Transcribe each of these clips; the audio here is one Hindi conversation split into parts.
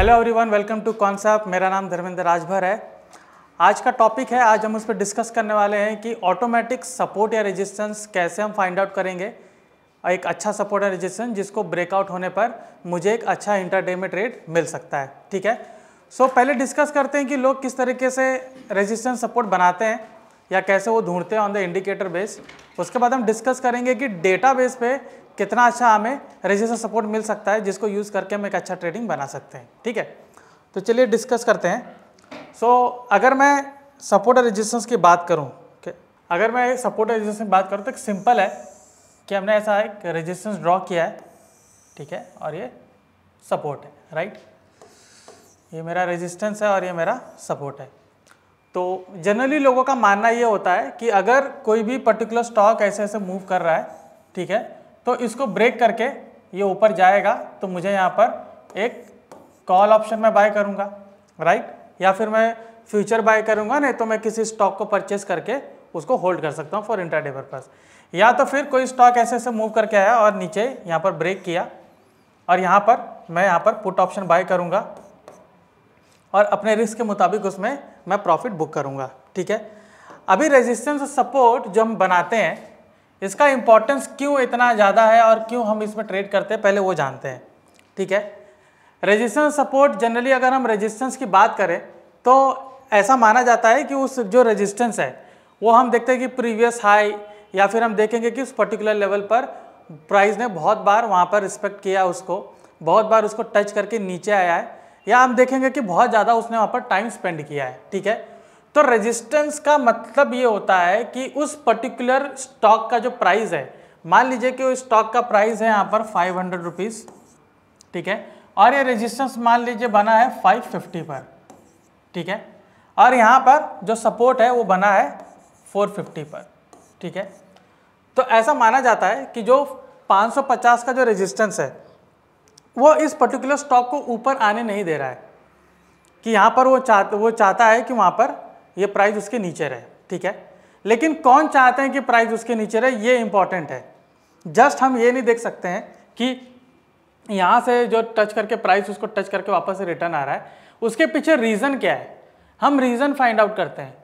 Hello everyone welcome to concept मेरा नाम धर्मेंद्र राजभर है आज का टॉपिक है आज हम उस पर डिस्कस करने वाले हैं कि ऑटोमेटिक सपोर्ट या रेजिस्टेंस कैसे हम फाइंड आउट करेंगे एक अच्छा सपोर्ट या रेजिस्टेंस जिसको ब्रेकआउट होने पर मुझे एक अच्छा इंटरटेनमेंट रेट मिल सकता है ठीक है सो so, पहले डिस्कस करते हैं कि लोग किस तरीके से रजिस्टेंस सपोर्ट बनाते हैं या कैसे वो ढूंढते हैं ऑन द इंडिकेटर बेस उसके बाद हम डिस्कस करेंगे कि डेटा बेस पे कितना अच्छा हमें रजिस्टर सपोर्ट मिल सकता है जिसको यूज़ करके हम एक अच्छा ट्रेडिंग बना सकते हैं ठीक है तो चलिए डिस्कस करते हैं सो so, अगर मैं सपोर्ट और रेजिस्टेंस की बात करूँ अगर मैं सपोर्ट और रेजिस्टेंस की बात करूँ तो सिंपल है कि हमने ऐसा एक रेजिस्टेंस ड्रॉ किया है ठीक है और ये सपोर्ट है राइट ये मेरा रेजिस्टेंस है और ये मेरा सपोर्ट है तो जनरली लोगों का मानना ये होता है कि अगर कोई भी पर्टिकुलर स्टॉक ऐसे ऐसे मूव कर रहा है ठीक है तो इसको ब्रेक करके ये ऊपर जाएगा तो मुझे यहाँ पर एक कॉल ऑप्शन में बाय करूँगा राइट या फिर मैं फ्यूचर बाय करूँगा नहीं तो मैं किसी स्टॉक को परचेज करके उसको होल्ड कर सकता हूँ फॉर डे पर्पज या तो फिर कोई स्टॉक ऐसे ऐसे मूव करके आया और नीचे यहाँ पर ब्रेक किया और यहाँ पर मैं यहाँ पर पुट ऑप्शन बाय करूँगा और अपने रिस्क के मुताबिक उसमें मैं प्रॉफिट बुक करूँगा ठीक है अभी रेजिस्टेंस और सपोर्ट जो हम बनाते हैं इसका इंपॉर्टेंस क्यों इतना ज़्यादा है और क्यों हम इसमें ट्रेड करते हैं पहले वो जानते हैं ठीक है रेजिस्टेंस सपोर्ट जनरली अगर हम रेजिस्टेंस की बात करें तो ऐसा माना जाता है कि उस जो रेजिस्टेंस है वो हम देखते हैं कि प्रीवियस हाई या फिर हम देखेंगे कि उस पर्टिकुलर लेवल पर प्राइस ने बहुत बार वहाँ पर रिस्पेक्ट किया उसको बहुत बार उसको टच करके नीचे आया है या हम देखेंगे कि बहुत ज़्यादा उसने वहाँ पर टाइम स्पेंड किया है ठीक है तो रेजिस्टेंस का मतलब ये होता है कि उस पर्टिकुलर स्टॉक का जो प्राइस है मान लीजिए कि उस स्टॉक का प्राइस है यहाँ पर फाइव हंड्रेड रुपीज़ ठीक है और ये रेजिस्टेंस मान लीजिए बना है फाइव फिफ्टी पर ठीक है और यहाँ पर जो सपोर्ट है वो बना है फोर फिफ्टी पर ठीक है तो ऐसा माना जाता है कि जो 550 का जो रेजिस्टेंस है वो इस पर्टिकुलर स्टॉक को ऊपर आने नहीं दे रहा है कि यहाँ पर वो चाह वो चाहता है कि वहाँ पर ये प्राइस उसके नीचे रहे ठीक है लेकिन कौन चाहते हैं कि प्राइस उसके नीचे रहे ये इंपॉर्टेंट है जस्ट हम ये नहीं देख सकते हैं कि यहाँ से जो टच करके प्राइस उसको टच करके वापस से रिटर्न आ रहा है उसके पीछे रीज़न क्या है हम रीज़न फाइंड आउट करते हैं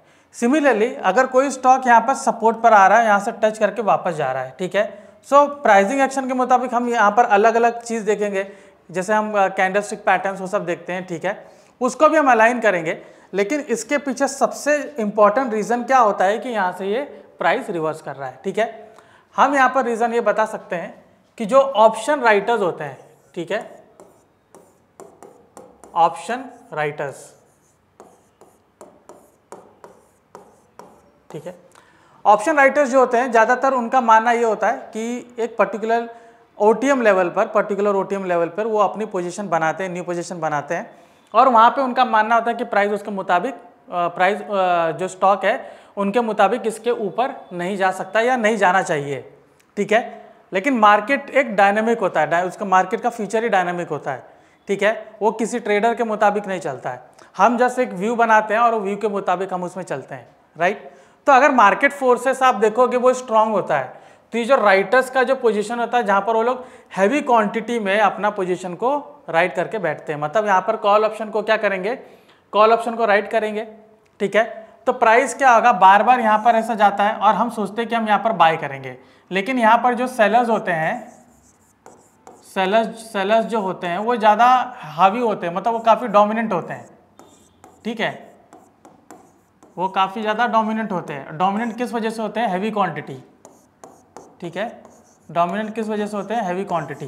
सिमिलरली अगर कोई स्टॉक यहाँ पर सपोर्ट पर आ रहा है यहाँ से टच करके वापस जा रहा है ठीक है सो प्राइजिंग एक्शन के मुताबिक हम यहाँ पर अलग अलग चीज़ देखेंगे जैसे हम कैंडल स्टिक पैटर्न वो सब देखते हैं ठीक है उसको भी हम अलाइन करेंगे लेकिन इसके पीछे सबसे इंपॉर्टेंट रीज़न क्या होता है कि यहाँ से ये प्राइस रिवर्स कर रहा है ठीक है हम यहाँ पर रीज़न ये बता सकते हैं कि जो ऑप्शन राइटर्स होते हैं ठीक है ऑप्शन राइटर्स ठीक है ऑप्शन राइटर्स जो होते हैं ज़्यादातर उनका मानना ये होता है कि एक पर्टिकुलर ओटीएम लेवल पर पर्टिकुलर ओटीएम लेवल पर वो अपनी पोजीशन बनाते हैं न्यू पोजीशन बनाते हैं और वहाँ पे उनका मानना होता है कि प्राइस उसके मुताबिक प्राइस जो स्टॉक है उनके मुताबिक इसके ऊपर नहीं जा सकता या नहीं जाना चाहिए ठीक है लेकिन मार्केट एक डायनेमिक होता है उसका मार्केट का फ्यूचर ही डायनेमिक होता है ठीक है वो किसी ट्रेडर के मुताबिक नहीं चलता है हम जस्ट एक व्यू बनाते हैं और व्यू के मुताबिक हम उसमें चलते हैं राइट तो अगर मार्केट फोर्सेस आप देखोगे वो स्ट्रांग होता है तो ये जो राइटर्स का जो पोजीशन होता है जहाँ पर वो लोग हैवी क्वांटिटी में अपना पोजीशन को राइट करके बैठते हैं मतलब यहाँ पर कॉल ऑप्शन को क्या करेंगे कॉल ऑप्शन को राइट करेंगे ठीक है तो प्राइस क्या होगा बार बार यहाँ पर ऐसा जाता है और हम सोचते हैं कि हम यहाँ पर बाय करेंगे लेकिन यहाँ पर जो सेलर्स होते हैं सेलर्स सेलर्स जो होते हैं वो ज़्यादा हावी होते हैं मतलब वो काफ़ी डोमिनेंट होते हैं ठीक है वो काफ़ी ज़्यादा डोमिनेंट होते हैं डोमिनेंट किस वजह से होते हैं हैवी क्वांटिटी ठीक है डोमिनेंट किस वजह से होते हैं हैवी क्वांटिटी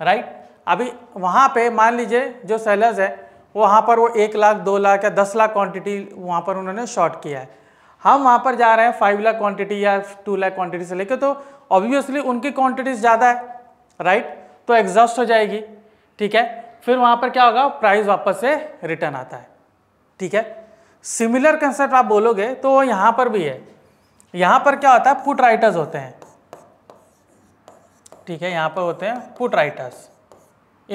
राइट अभी वहाँ पे मान लीजिए जो सेलर्स है वहाँ पर वो एक लाख दो लाख या दस लाख क्वांटिटी वहाँ पर उन्होंने शॉर्ट किया है हम वहाँ पर जा रहे हैं फाइव लाख क्वांटिटी या टू लाख क्वांटिटी से लेकर तो ऑब्वियसली उनकी क्वांटिटीज ज़्यादा है राइट तो एग्जॉस्ट हो जाएगी ठीक है फिर वहाँ पर क्या होगा प्राइस वापस से रिटर्न आता है ठीक है सिमिलर कंसेप्ट आप बोलोगे तो वो यहाँ पर भी है यहाँ पर क्या होता है फुट राइटर्स होते हैं ठीक है यहाँ पर होते हैं पुट राइटर्स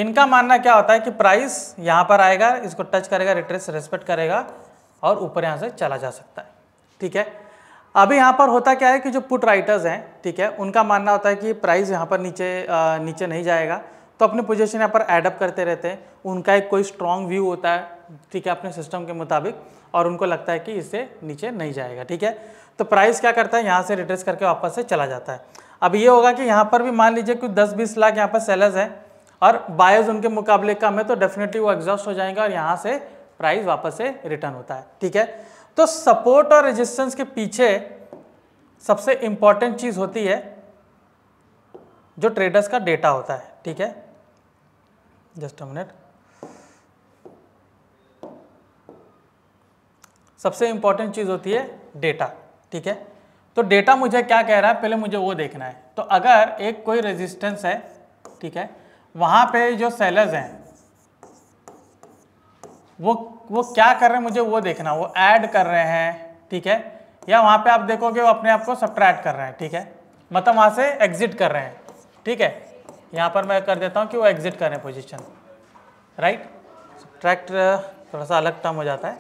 इनका मानना क्या होता है कि प्राइस यहाँ पर आएगा इसको टच करेगा रिट्रेस रेस्पेक्ट करेगा और ऊपर यहाँ से चला जा सकता है ठीक है अभी यहाँ पर होता क्या है कि जो पुट राइटर्स हैं ठीक है उनका मानना होता है कि प्राइस यहाँ पर नीचे आ, नीचे नहीं जाएगा तो अपनी पोजीशन यहाँ पर एडअप करते रहते हैं उनका एक कोई स्ट्रॉन्ग व्यू होता है ठीक है अपने सिस्टम के मुताबिक और उनको लगता है कि इससे नीचे नहीं जाएगा ठीक है तो प्राइस क्या करता है यहाँ से रिट्रेस करके वापस से चला जाता है अब ये होगा कि यहाँ पर भी मान लीजिए कुछ दस बीस लाख यहाँ पर सेलर्स हैं और बायर्स उनके मुकाबले कम है तो डेफिनेटली वो एग्जॉस्ट हो जाएंगे और यहाँ से प्राइस वापस से रिटर्न होता है ठीक है तो सपोर्ट और रेजिस्टेंस के पीछे सबसे इम्पॉर्टेंट चीज़ होती है जो ट्रेडर्स का डेटा होता है ठीक है जस्ट मिनट सबसे इंपॉर्टेंट चीज़ होती है डेटा ठीक है तो डेटा मुझे क्या कह रहा है पहले मुझे वो देखना है तो अगर एक कोई रेजिस्टेंस है ठीक है वहाँ पे जो सेलर्स हैं वो वो क्या कर रहे हैं मुझे वो देखना वो ऐड कर रहे हैं ठीक है या वहाँ पे आप देखोगे वो अपने आप को सप्ट्रैक्ट कर रहे हैं ठीक है मतलब वहाँ से एग्जिट कर रहे हैं ठीक है यहाँ पर मैं कर देता हूँ कि वो एग्जिट कर रहे हैं पोजिशन राइट सब्ट्रैक्ट थोड़ा सा अलग टर्म हो जाता है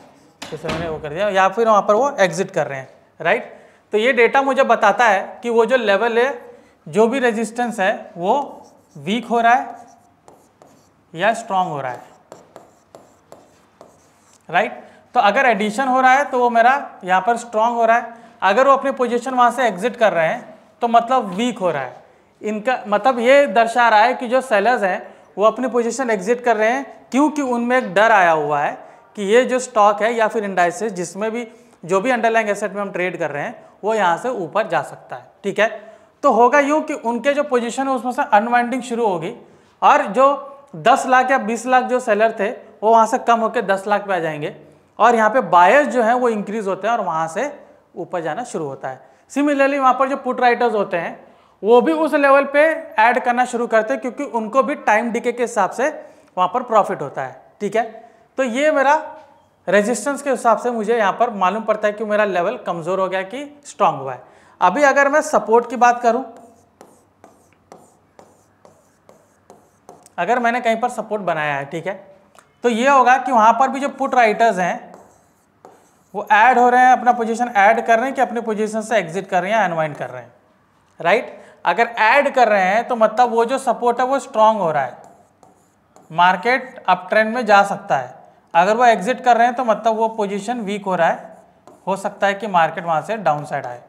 जैसे मैंने वो कर दिया या फिर वहाँ पर वो एग्जिट कर रहे हैं राइट तो ये डेटा मुझे बताता है कि वो जो लेवल है जो भी रेजिस्टेंस है वो वीक हो रहा है या स्ट्रांग हो रहा है राइट right? तो अगर एडिशन हो रहा है तो वो मेरा यहाँ पर स्ट्रांग हो रहा है अगर वो अपनी पोजीशन वहाँ से एग्जिट कर रहे हैं तो मतलब वीक हो रहा है इनका मतलब ये दर्शा रहा है कि जो सेलर्स हैं वो अपनी पोजीशन एग्जिट कर रहे हैं क्योंकि उनमें एक डर आया हुआ है कि ये जो स्टॉक है या फिर इंडाइसिस जिसमें भी जो भी अंडरलाइंग एसेट में हम ट्रेड कर रहे हैं वो यहाँ से ऊपर जा सकता है ठीक है तो होगा यूँ कि उनके जो पोजीशन है उसमें से अनवाइंडिंग शुरू होगी और जो 10 लाख या 20 लाख जो सेलर थे वो वहाँ से कम होकर 10 लाख पे आ जाएंगे और यहाँ पे बायर्स जो हैं वो इंक्रीज होते हैं और वहाँ से ऊपर जाना शुरू होता है सिमिलरली वहाँ पर जो पुट राइटर्स होते हैं वो भी उस लेवल पे ऐड करना शुरू करते हैं क्योंकि उनको भी टाइम डिके के हिसाब से वहाँ पर प्रॉफिट होता है ठीक है तो ये मेरा रेजिस्टेंस के हिसाब से मुझे यहाँ पर मालूम पड़ता है कि मेरा लेवल कमज़ोर हो गया कि स्ट्रांग हुआ है अभी अगर मैं सपोर्ट की बात करूँ अगर मैंने कहीं पर सपोर्ट बनाया है ठीक है तो ये होगा कि वहाँ पर भी जो पुट राइटर्स हैं वो ऐड हो रहे हैं अपना पोजीशन ऐड कर रहे हैं कि अपने पोजीशन से एग्जिट कर रहे हैं अनवाइंड कर रहे हैं राइट अगर ऐड कर रहे हैं तो मतलब वो जो सपोर्ट है वो स्ट्रांग हो रहा है मार्केट अप ट्रेंड में जा सकता है अगर वो एग्जिट कर रहे हैं तो मतलब वो पोजीशन वीक हो रहा है हो सकता है कि मार्केट वहाँ से डाउन साइड आए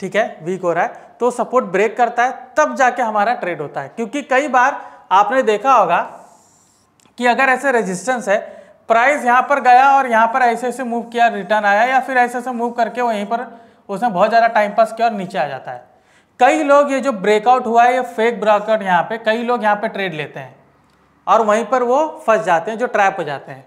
ठीक है वीक हो रहा है तो सपोर्ट ब्रेक करता है तब जाके हमारा ट्रेड होता है क्योंकि कई बार आपने देखा होगा कि अगर ऐसे रेजिस्टेंस है प्राइस यहाँ पर गया और यहाँ पर ऐसे ऐसे मूव किया रिटर्न आया या फिर ऐसे ऐसे मूव करके वहीं पर उसने बहुत ज़्यादा टाइम पास किया और नीचे आ जाता है कई लोग ये जो ब्रेकआउट हुआ है ये फेक ब्रॉकआउट यहाँ पे कई लोग यहाँ पे ट्रेड लेते हैं और वहीं पर वो फंस जाते हैं जो ट्रैप हो जाते हैं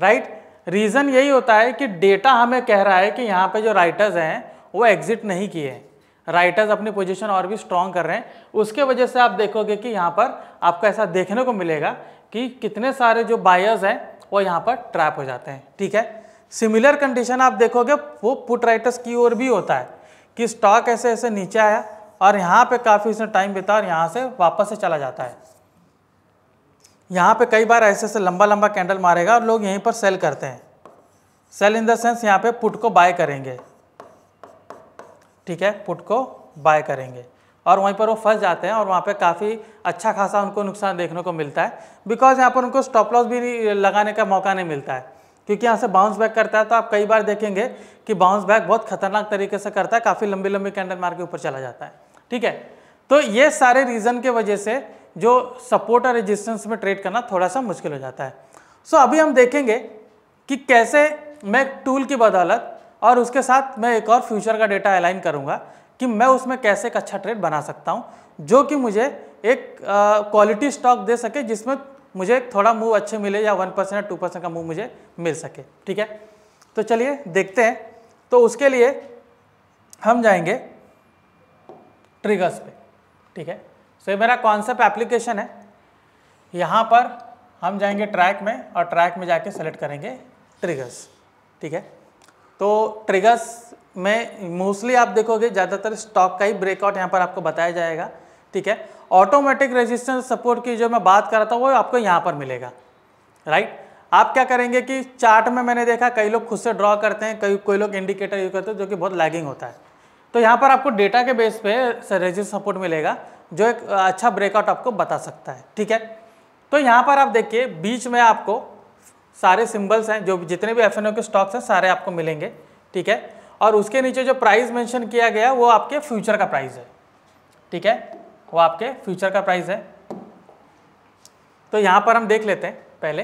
राइट रीज़न यही होता है कि डेटा हमें कह रहा है कि यहाँ पे जो राइटर्स हैं वो एग्जिट नहीं किए हैं राइटर्स अपनी पोजीशन और भी स्ट्रॉन्ग कर रहे हैं उसके वजह से आप देखोगे कि यहाँ पर आपको ऐसा देखने को मिलेगा कि कितने सारे जो बायर्स हैं वो यहाँ पर ट्रैप हो जाते हैं ठीक है सिमिलर कंडीशन आप देखोगे वो पुट राइटर्स की ओर भी होता है कि स्टॉक ऐसे ऐसे नीचे आया और यहाँ पे काफ़ी उसने टाइम बिता और यहाँ से वापस से चला जाता है यहाँ पे कई बार ऐसे ऐसे लंबा लंबा कैंडल मारेगा और लोग यहीं पर सेल करते हैं सेल इन द सेंस यहाँ पे पुट को बाय करेंगे ठीक है पुट को बाय करेंगे और वहीं पर वो फंस जाते हैं और वहाँ पे काफ़ी अच्छा खासा उनको नुकसान देखने को मिलता है बिकॉज यहाँ पर उनको स्टॉप लॉस भी लगाने का मौका नहीं मिलता है क्योंकि यहाँ से बाउंस बैक करता है तो आप कई बार देखेंगे कि बाउंस बैक बहुत खतरनाक तरीके से करता है काफ़ी लंबी लंबी कैंडल मार के ऊपर चला जाता है ठीक है तो ये सारे रीज़न के वजह से जो सपोर्ट और रेजिस्टेंस में ट्रेड करना थोड़ा सा मुश्किल हो जाता है सो अभी हम देखेंगे कि कैसे मैं टूल की बदौलत और उसके साथ मैं एक और फ्यूचर का डेटा अलाइन करूँगा कि मैं उसमें कैसे एक अच्छा ट्रेड बना सकता हूँ जो कि मुझे एक क्वालिटी स्टॉक दे सके जिसमें मुझे थोड़ा मूव अच्छे मिले या वन परसेंट या टू परसेंट का मूव मुझे मिल सके ठीक है तो चलिए देखते हैं तो उसके लिए हम जाएंगे ट्रिगर्स पे ठीक है सो ये मेरा कॉन्सेप्ट एप्लीकेशन है यहाँ पर हम जाएंगे ट्रैक में और ट्रैक में जाके सेलेक्ट करेंगे ट्रिगर्स ठीक है तो ट्रिगर्स में मोस्टली आप देखोगे ज़्यादातर स्टॉक का ही ब्रेकआउट यहाँ पर आपको बताया जाएगा ठीक है ऑटोमेटिक रेजिस्टेंस सपोर्ट की जो मैं बात कर रहा था वो आपको यहाँ पर मिलेगा राइट आप क्या करेंगे कि चार्ट में मैंने देखा कई लोग खुद से ड्रॉ करते हैं कई कोई लोग इंडिकेटर यूज करते हैं जो कि बहुत लैगिंग होता है तो यहाँ पर आपको डेटा के बेस पे रेजिस्टेंस सपोर्ट मिलेगा जो एक अच्छा ब्रेकआउट आपको बता सकता है ठीक है तो यहाँ पर आप देखिए बीच में आपको सारे सिंबल्स हैं जो जितने भी एफ के स्टॉक्स हैं सारे आपको मिलेंगे ठीक है और उसके नीचे जो प्राइस मेंशन किया गया वो आपके फ्यूचर का प्राइस है ठीक है वो आपके फ्यूचर का प्राइस है तो यहाँ पर हम देख लेते हैं पहले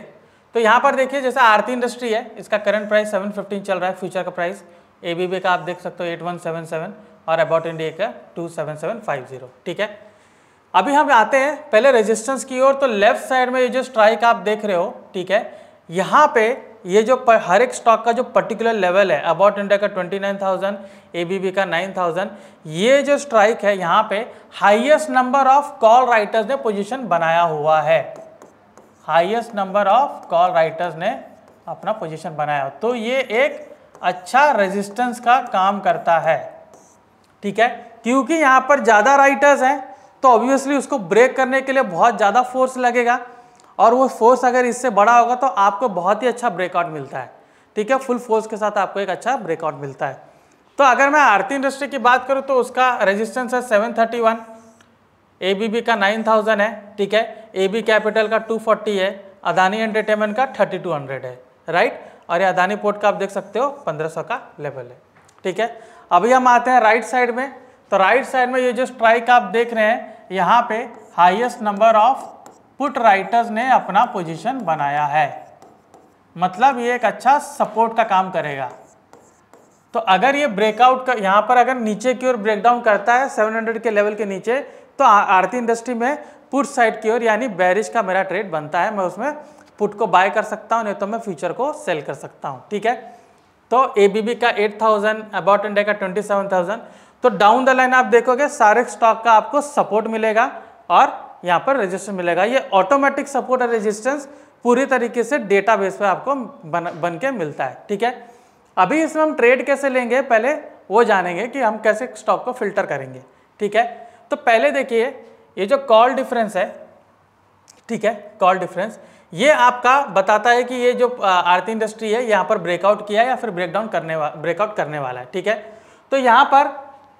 तो यहाँ पर देखिए जैसे आरती इंडस्ट्री है इसका करंट प्राइस 715 चल रहा है फ्यूचर का प्राइस ए का आप देख सकते हो 8177 और अबाउट इंडिया का टू ठीक है अभी हम आते हैं पहले रेजिस्टेंस की ओर तो लेफ्ट साइड में ये जो स्ट्राइक आप देख रहे हो ठीक है यहाँ पे ये जो पर, हर एक स्टॉक का जो पर्टिकुलर लेवल है अबाउट इंडिया का 29,000 एबीबी का 9,000 ये जो स्ट्राइक है यहाँ पे highest number of call writers ने पोजीशन बनाया हुआ है highest number of call writers ने अपना पोजीशन बनाया तो ये एक अच्छा रेजिस्टेंस का काम करता है ठीक है क्योंकि यहाँ पर ज़्यादा राइटर्स हैं तो ऑब्वियसली उसको ब्रेक करने के लिए बहुत ज़्यादा फोर्स लगेगा और वो फोर्स अगर इससे बड़ा होगा तो आपको बहुत ही अच्छा ब्रेकआउट मिलता है ठीक है फुल फोर्स के साथ आपको एक अच्छा ब्रेकआउट मिलता है तो अगर मैं आरती इंडस्ट्री की बात करूँ तो उसका रजिस्टेंस है seven thirty one A B B का नाइन थाउजेंड है ठीक है ए बी कैपिटल का टू फोर्टी है अदानी एंटरटेनमेंट का थर्टी टू हंड्रेड है राइट और ये अदानी पोर्ट का आप देख सकते हो पंद्रह सौ का लेवल है ठीक है अभी हम आते हैं राइट साइड में तो राइट साइड में ये जो स्ट्राइक आप देख रहे हैं यहाँ पे highest number of put writers ने अपना पोजीशन बनाया है मतलब ये एक अच्छा सपोर्ट का काम करेगा तो अगर ये ब्रेकआउट का यहाँ पर अगर नीचे की ओर ब्रेकडाउन करता है 700 के लेवल के नीचे तो आरती इंडस्ट्री में पुट साइड की ओर यानी बैरिश का मेरा ट्रेड बनता है मैं उसमें पुट को बाय कर सकता हूँ नहीं तो मैं फ्यूचर को सेल कर सकता हूँ ठीक है तो ए का एट थाउजेंड अबाउट इंडिया का थाउजेंड तो डाउन द लाइन आप देखोगे सारे स्टॉक का आपको सपोर्ट मिलेगा और यहाँ पर रेजिस्टेंस मिलेगा ये ऑटोमेटिक सपोर्ट और रेजिस्टेंस पूरी तरीके से डेटाबेस पे आपको बन बन के मिलता है ठीक है अभी इसमें हम ट्रेड कैसे लेंगे पहले वो जानेंगे कि हम कैसे स्टॉक को फिल्टर करेंगे ठीक है तो पहले देखिए ये जो कॉल डिफरेंस है ठीक है कॉल डिफरेंस ये आपका बताता है कि ये जो आरती इंडस्ट्री है यहाँ पर ब्रेकआउट किया या फिर ब्रेकडाउन करने वाला ब्रेकआउट करने वाला है ठीक है तो यहाँ पर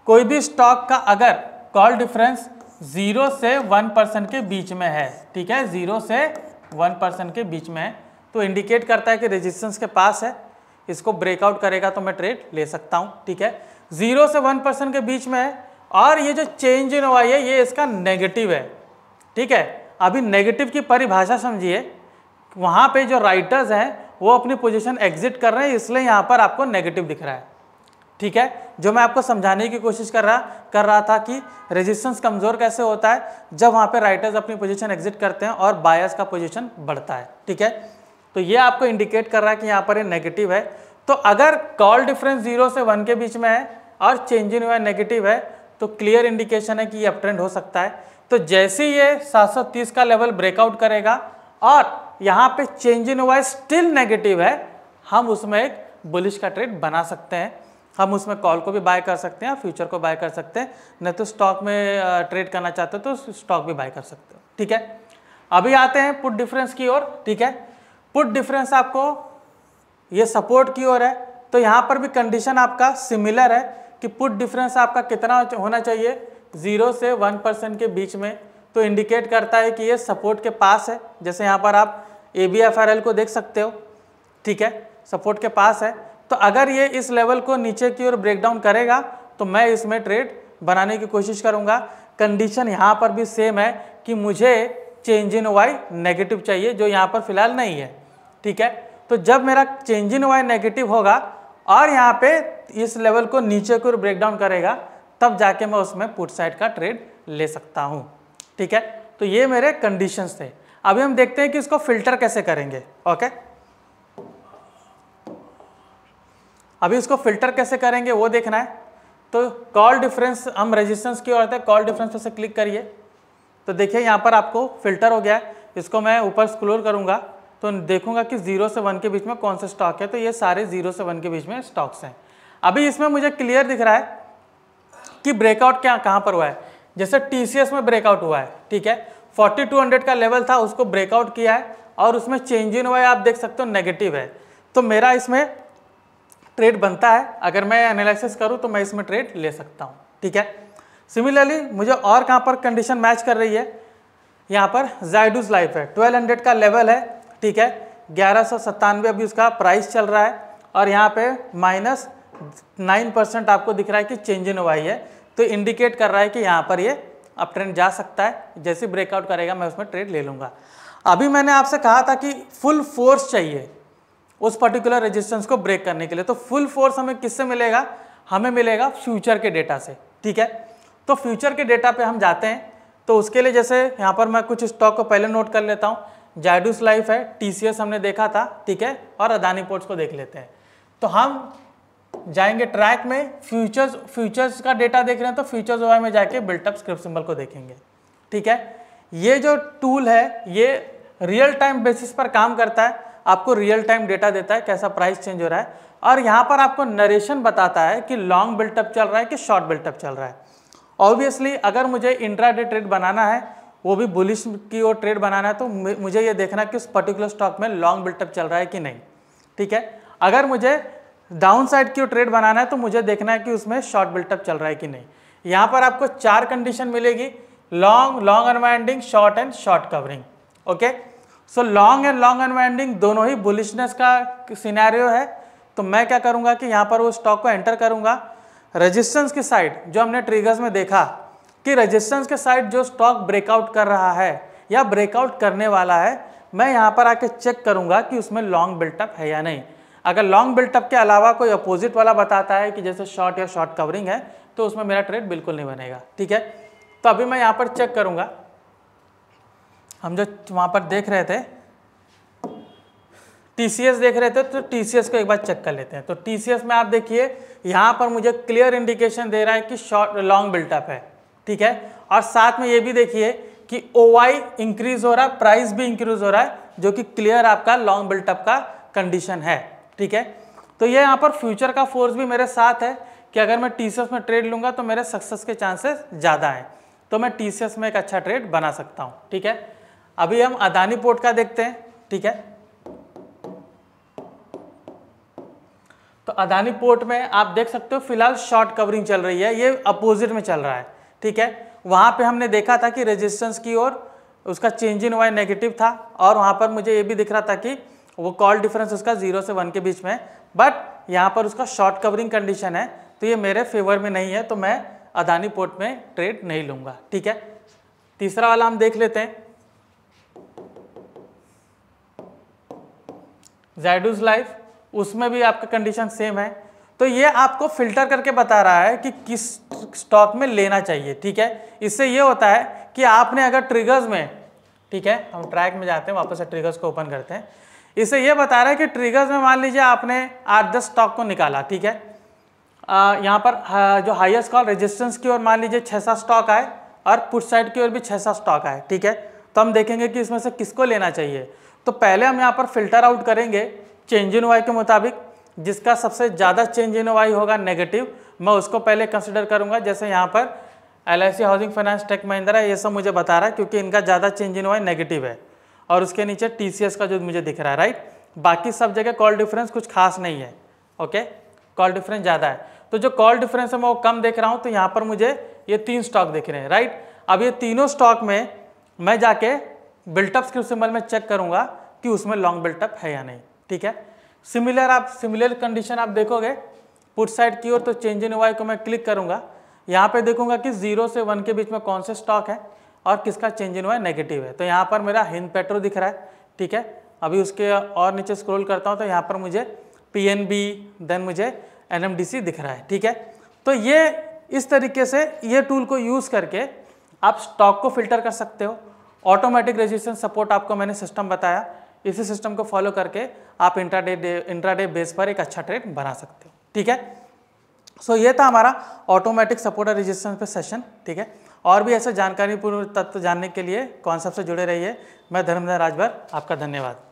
कोई भी स्टॉक का अगर कॉल डिफरेंस ज़ीरो से वन परसेंट के बीच में है ठीक है ज़ीरो से वन परसेंट के बीच में है तो इंडिकेट करता है कि रेजिस्टेंस के पास है इसको ब्रेकआउट करेगा तो मैं ट्रेड ले सकता हूँ ठीक है ज़ीरो से वन परसेंट के बीच में है और ये जो चेंज इन वाई है ये इसका नेगेटिव है ठीक है अभी नेगेटिव की परिभाषा समझिए वहाँ पर जो राइटर्स हैं वो अपनी पोजिशन एग्जिट कर रहे हैं इसलिए यहाँ पर आपको नेगेटिव दिख रहा है ठीक है जो मैं आपको समझाने की कोशिश कर रहा कर रहा था कि रेजिस्टेंस कमज़ोर कैसे होता है जब वहाँ पे राइटर्स अपनी पोजीशन एग्जिट करते हैं और बायस का पोजीशन बढ़ता है ठीक है तो ये आपको इंडिकेट कर रहा है कि यहाँ पर ये नेगेटिव है तो अगर कॉल डिफरेंस जीरो से वन के बीच में है और चेंज इन वाई नेगेटिव है तो क्लियर इंडिकेशन है कि ये अपट्रेंड हो सकता है तो जैसे ही ये सात का लेवल ब्रेकआउट करेगा और यहाँ पर change in Y still negative है हम उसमें एक बुलिश का ट्रेड बना सकते हैं हम उसमें कॉल को भी बाय कर सकते हैं फ्यूचर को बाय कर सकते हैं नहीं तो स्टॉक में ट्रेड करना चाहते हो तो स्टॉक भी बाय कर सकते हो ठीक है अभी आते हैं पुट डिफरेंस की ओर ठीक है पुट डिफरेंस आपको ये सपोर्ट की ओर है तो यहाँ पर भी कंडीशन आपका सिमिलर है कि पुट डिफरेंस आपका कितना होना चाहिए ज़ीरो से वन परसेंट के बीच में तो इंडिकेट करता है कि ये सपोर्ट के पास है जैसे यहाँ पर आप A B F R L को देख सकते हो ठीक है सपोर्ट के पास है तो अगर ये इस लेवल को नीचे की ओर ब्रेक डाउन करेगा तो मैं इसमें ट्रेड बनाने की कोशिश करूंगा कंडीशन यहाँ पर भी सेम है कि मुझे चेंज इन वाई नेगेटिव चाहिए जो यहाँ पर फिलहाल नहीं है ठीक है तो जब मेरा चेंज इन वाई नेगेटिव होगा और यहाँ पे इस लेवल को नीचे ओर ब्रेक डाउन करेगा तब जाके मैं उसमें पुट साइड का ट्रेड ले सकता हूँ ठीक है तो ये मेरे कंडीशंस थे अभी हम देखते हैं कि इसको फिल्टर कैसे करेंगे ओके अभी उसको फिल्टर कैसे करेंगे वो देखना है तो कॉल डिफरेंस हम रेजिस्टेंस की ओर आते हैं कॉल डिफरेंस पर से क्लिक करिए तो देखिए यहाँ पर आपको फिल्टर हो गया है इसको मैं ऊपर स्क्लोर करूँगा तो देखूंगा कि जीरो से वन के बीच में कौन सा स्टॉक है तो ये सारे जीरो से वन के बीच में स्टॉक्स हैं अभी इसमें मुझे क्लियर दिख रहा है कि ब्रेकआउट क्या कहाँ पर हुआ है जैसे टी में ब्रेकआउट हुआ है ठीक है फोर्टी का लेवल था उसको ब्रेकआउट किया है और उसमें चेंज इन हुआ है आप देख सकते हो नेगेटिव है तो मेरा इसमें ट्रेड बनता है अगर मैं एनालिसिस करूँ तो मैं इसमें ट्रेड ले सकता हूँ ठीक है सिमिलरली मुझे और कहाँ पर कंडीशन मैच कर रही है यहाँ पर जायडूज लाइफ है 1200 का लेवल है ठीक है ग्यारह सौ सत्तानवे अभी उसका प्राइस चल रहा है और यहाँ पे माइनस नाइन परसेंट आपको दिख रहा है कि चेंज इन हुआ है तो इंडिकेट कर रहा है कि यहाँ पर ये अप ट्रेंड जा सकता है जैसे ब्रेकआउट करेगा मैं उसमें ट्रेड ले लूँगा अभी मैंने आपसे कहा था कि फुल फोर्स चाहिए उस पर्टिकुलर रेजिस्टेंस को ब्रेक करने के लिए तो फुल फोर्स हमें किससे मिलेगा हमें मिलेगा फ्यूचर के डेटा से ठीक है तो फ्यूचर के डेटा पे हम जाते हैं तो उसके लिए जैसे यहाँ पर मैं कुछ स्टॉक को पहले नोट कर लेता हूँ जायडूस लाइफ है टी हमने देखा था ठीक है और अदानी पोर्ट्स को देख लेते हैं तो हम जाएंगे ट्रैक में फ्यूचर्स फ्यूचर्स का डेटा देख रहे हैं तो फ्यूचर्स वाई में जाके बिल्टअप स्क्रिप्ट सिंबल को देखेंगे ठीक है ये जो टूल है ये रियल टाइम बेसिस पर काम करता है आपको रियल टाइम डेटा देता है कैसा प्राइस चेंज हो रहा है और यहाँ पर आपको नरेशन बताता है कि लॉन्ग बिल्टअप चल रहा है कि शॉर्ट बिल्टअप चल रहा है ऑब्वियसली अगर मुझे इंट्रा ट्रेड बनाना है वो भी बुलिश की ओर ट्रेड बनाना है तो मुझे ये देखना कि उस पर्टिकुलर स्टॉक में लॉन्ग बिल्टअप चल रहा है कि नहीं ठीक है अगर मुझे डाउन साइड की ट्रेड बनाना है तो मुझे देखना है कि उसमें शॉर्ट बिल्टअप चल रहा है कि नहीं यहाँ पर आपको चार कंडीशन मिलेगी long long unwinding short and short covering okay so long and long unwinding दोनों ही बुलिशनेस का सिनेरियो है तो मैं क्या करूँगा कि यहाँ पर वो स्टॉक को एंटर करूंगा रजिस्टेंस की साइड जो हमने ट्रिगर्स में देखा कि रजिस्टेंस के साइड जो स्टॉक ब्रेकआउट कर रहा है या ब्रेकआउट करने वाला है मैं यहाँ पर आके चेक करूँगा कि उसमें लॉन्ग बिल्टअप है या नहीं अगर लॉन्ग बिल्टअप के अलावा कोई अपोजिट वाला बताता है कि जैसे शॉर्ट या शॉर्ट कवरिंग है तो उसमें मेरा ट्रेड बिल्कुल नहीं बनेगा ठीक है तो अभी मैं यहाँ पर चेक करूँगा हम जो वहाँ पर देख रहे थे टी देख रहे थे तो टी को एक बार चेक कर लेते हैं तो टी में आप देखिए यहाँ पर मुझे क्लियर इंडिकेशन दे रहा है कि शॉर्ट लॉन्ग बिल्टअप है ठीक है और साथ में ये भी देखिए कि ओ इंक्रीज हो रहा है प्राइस भी इंक्रीज हो रहा है जो कि क्लियर आपका लॉन्ग बिल्टअप का कंडीशन है ठीक है तो ये यहाँ पर फ्यूचर का फोर्स भी मेरे साथ है कि अगर मैं टी में ट्रेड लूँगा तो मेरे सक्सेस के चांसेस ज़्यादा हैं तो मैं टी में एक अच्छा ट्रेड बना सकता हूँ ठीक है अभी हम अदानी पोर्ट का देखते हैं ठीक है तो अदानी पोर्ट में आप देख सकते हो फिलहाल शॉर्ट कवरिंग चल रही है ये अपोजिट में चल रहा है ठीक है वहां पे हमने देखा था कि रेजिस्टेंस की ओर उसका चेंज इन वाई नेगेटिव था और वहां पर मुझे ये भी दिख रहा था कि वो कॉल डिफरेंस उसका जीरो से वन के बीच में बट यहाँ पर उसका शॉर्ट कवरिंग कंडीशन है तो ये मेरे फेवर में नहीं है तो मैं अदानी पोर्ट में ट्रेड नहीं लूंगा ठीक है तीसरा वाला हम देख लेते हैं जैडूज लाइफ उसमें भी आपका कंडीशन सेम है तो ये आपको फिल्टर करके बता रहा है कि किस स्टॉक में लेना चाहिए ठीक है इससे ये होता है कि आपने अगर ट्रिगर्स में ठीक है हम ट्रैक में जाते हैं वापस से ट्रिगर्स को ओपन करते हैं इससे ये बता रहा है कि ट्रिगर्स में मान लीजिए आपने आठ दस स्टॉक को निकाला ठीक है यहाँ पर जो हाइएस्ट कॉल रजिस्टेंस की ओर मान लीजिए छः सात स्टॉक आए और पुट साइड की ओर भी छः सात स्टॉक आए ठीक है तो हम देखेंगे कि इसमें से किसको लेना चाहिए तो पहले हम यहाँ पर फिल्टर आउट करेंगे चेंज इन वाई के मुताबिक जिसका सबसे ज़्यादा चेंज इन वाई होगा नेगेटिव मैं उसको पहले कंसिडर करूँगा जैसे यहाँ पर L housing finance tech Mahindra ये सब मुझे बता रहा है क्योंकि इनका ज़्यादा चेंज इन वाई नेगेटिव है और उसके नीचे टी का जो मुझे दिख रहा है राइट बाकी सब जगह कॉल डिफरेंस कुछ खास नहीं है ओके कॉल डिफरेंस ज़्यादा है तो जो कॉल डिफरेंस है मैं वो कम देख रहा हूँ तो यहाँ पर मुझे ये तीन स्टॉक दिख रहे हैं राइट अब ये तीनों स्टॉक में मैं जाके बिल्टअप के सिंबल में चेक करूंगा कि उसमें लॉन्ग बिल्टअप है या नहीं ठीक है सिमिलर आप सिमिलर कंडीशन आप देखोगे पुट साइड की ओर तो चेंज इन वाई को मैं क्लिक करूंगा यहाँ पे देखूंगा कि जीरो से वन के बीच में कौन से स्टॉक है और किसका चेंज इन वाई नेगेटिव है तो यहाँ पर मेरा हिंद पेट्रो दिख रहा है ठीक है अभी उसके और नीचे स्क्रोल करता हूँ तो यहाँ पर मुझे पी देन मुझे एन दिख रहा है ठीक है तो ये इस तरीके से ये टूल को यूज़ करके आप स्टॉक को फिल्टर कर सकते हो ऑटोमेटिक रेजिस्टेंस सपोर्ट आपको मैंने सिस्टम बताया इसी सिस्टम को फॉलो करके आप इंट्राडे इंट्राडे बेस पर एक अच्छा ट्रेड बना सकते हो ठीक है सो so, ये था हमारा ऑटोमेटिक सपोर्ट और रेजिस्टेंस पे सेशन ठीक है और भी ऐसे जानकारीपूर्ण तत्व जानने के लिए कॉन्सेप्ट से जुड़े रहिए मैं धर्मेंद्र राजभर आपका धन्यवाद